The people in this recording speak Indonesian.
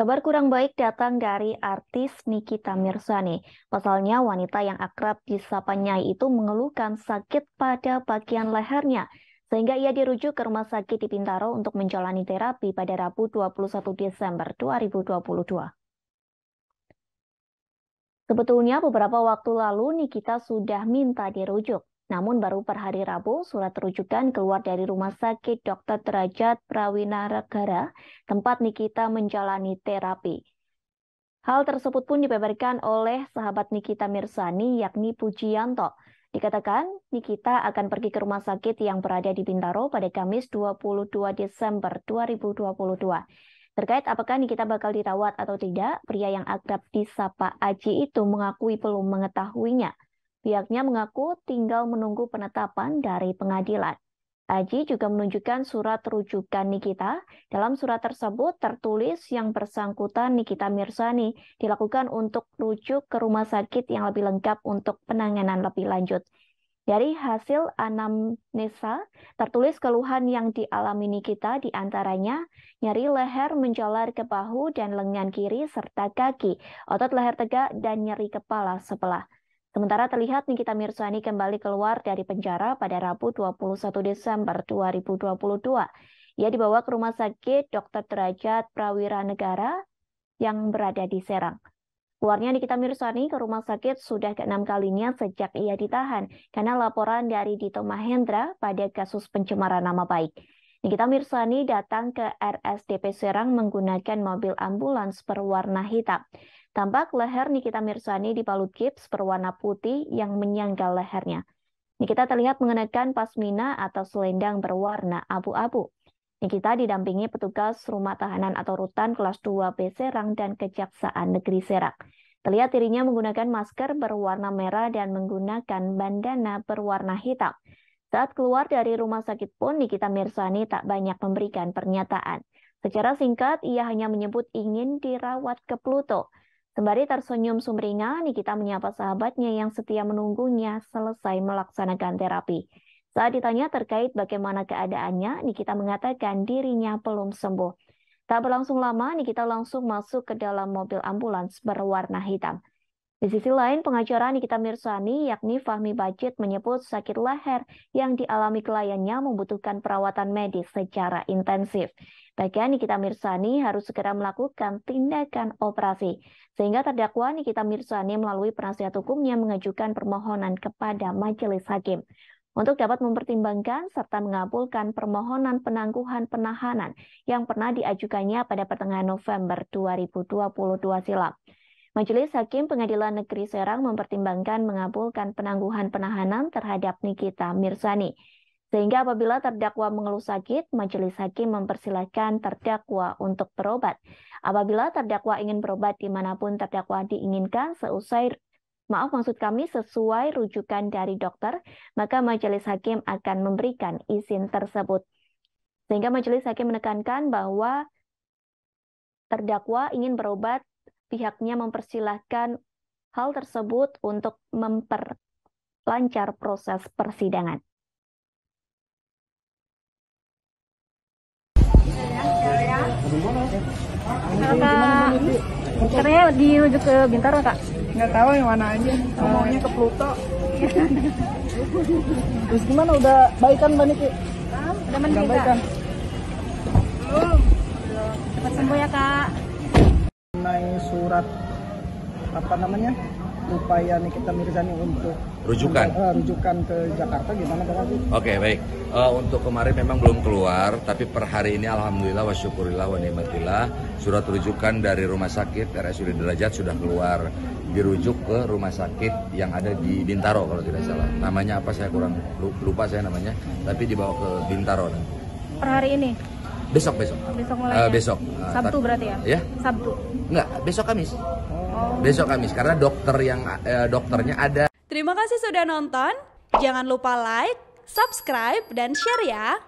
Kabar kurang baik datang dari artis Nikita Mirzani. Pasalnya, wanita yang akrab disapa Nyai itu mengeluhkan sakit pada bagian lehernya, sehingga ia dirujuk ke rumah sakit di Bintaro untuk menjalani terapi pada Rabu 21 Desember 2022. Sebetulnya beberapa waktu lalu Nikita sudah minta dirujuk, namun baru per hari Rabu, surat rujukan keluar dari Rumah Sakit Dr. Derajat Prawinaragara, tempat Nikita menjalani terapi. Hal tersebut pun dibeberkan oleh sahabat Nikita Mirsani, yakni Pujianto. Dikatakan, Nikita akan pergi ke rumah sakit yang berada di Bintaro pada Kamis 22 Desember 2022. Terkait apakah Nikita bakal dirawat atau tidak, pria yang akrab disapa Aji itu mengakui belum mengetahuinya. Pihaknya mengaku tinggal menunggu penetapan dari pengadilan. Aji juga menunjukkan surat rujukan Nikita. Dalam surat tersebut tertulis yang bersangkutan Nikita Mirzani dilakukan untuk rujuk ke rumah sakit yang lebih lengkap untuk penanganan lebih lanjut. Dari hasil anamnesa, tertulis keluhan yang dialami Nikita diantaranya nyeri leher menjalar ke bahu dan lengan kiri serta kaki, otot leher tegak dan nyeri kepala sebelah. Sementara terlihat Nikita Mirzani kembali keluar dari penjara pada Rabu 21 Desember 2022. Ia dibawa ke Rumah Sakit Dr. Derajat Prawira Negara yang berada di Serang. Keluarnya Nikita Mirzani ke rumah sakit sudah keenam kalinya sejak ia ditahan karena laporan dari Dito Mahendra pada kasus pencemaran nama baik. Nikita Mirsani datang ke RSDP Serang menggunakan mobil ambulans berwarna hitam. Tampak leher Nikita Mirsani palut gips berwarna putih yang menyangkal lehernya. Nikita terlihat mengenakan pasmina atau selendang berwarna abu-abu. Nikita didampingi petugas rumah tahanan atau rutan kelas 2B Serang dan Kejaksaan Negeri Serang. Terlihat dirinya menggunakan masker berwarna merah dan menggunakan bandana berwarna hitam. Saat keluar dari rumah sakit pun, Nikita Mirzani tak banyak memberikan pernyataan. Secara singkat, ia hanya menyebut ingin dirawat ke Pluto. Sembari tersenyum sumringah, Nikita menyapa sahabatnya yang setia menunggunya selesai melaksanakan terapi. Saat ditanya terkait bagaimana keadaannya, Nikita mengatakan dirinya belum sembuh. Tak berlangsung lama, Nikita langsung masuk ke dalam mobil ambulans berwarna hitam. Di sisi lain, pengacara Nikita Mirzani yakni Fahmi Bajet menyebut sakit leher yang dialami kliennya membutuhkan perawatan medis secara intensif. Bahkan Nikita Mirzani harus segera melakukan tindakan operasi. Sehingga terdakwa Nikita Mirzani melalui penasihat hukumnya mengajukan permohonan kepada majelis hakim untuk dapat mempertimbangkan serta mengabulkan permohonan penangguhan penahanan yang pernah diajukannya pada pertengahan November 2022 silam. Majelis Hakim Pengadilan Negeri Serang mempertimbangkan mengabulkan penangguhan penahanan terhadap Nikita Mirzani. Sehingga apabila terdakwa mengeluh sakit, majelis hakim mempersilahkan terdakwa untuk berobat. Apabila terdakwa ingin berobat dimanapun terdakwa diinginkan seusai Maaf maksud kami sesuai rujukan dari dokter, maka majelis hakim akan memberikan izin tersebut. Sehingga majelis hakim menekankan bahwa terdakwa ingin berobat pihaknya mempersilahkan hal tersebut untuk memperlancar proses persidangan. Kakak, katanya dirujuk ke Bintaro, Kak? Nggak tahu yang mana aja, Semuanya ke Pluto. Terus gimana, udah baikan Mbak Niki? Udah mandi, Kak? Belum. Cepat sembuh ya, Kak mengenai surat apa namanya upaya Nikita Mirzani untuk rujukan uh, rujukan ke Jakarta gimana Pak Oke okay, baik uh, untuk kemarin memang belum keluar tapi per hari ini alhamdulillah wa syukurillah wa ni'matillah surat rujukan dari rumah sakit RSUD Derajat sudah keluar dirujuk ke rumah sakit yang ada di Bintaro kalau tidak salah namanya apa saya kurang lupa saya namanya tapi dibawa ke Bintaro per hari ini Besok besok. Besok mulai. Uh, besok. Uh, Sabtu eh, berarti ya? Ya. Sabtu. Enggak, besok Kamis. Oh. Besok Kamis karena dokter yang uh, dokternya ada. Terima kasih sudah nonton. Jangan lupa like, subscribe dan share ya.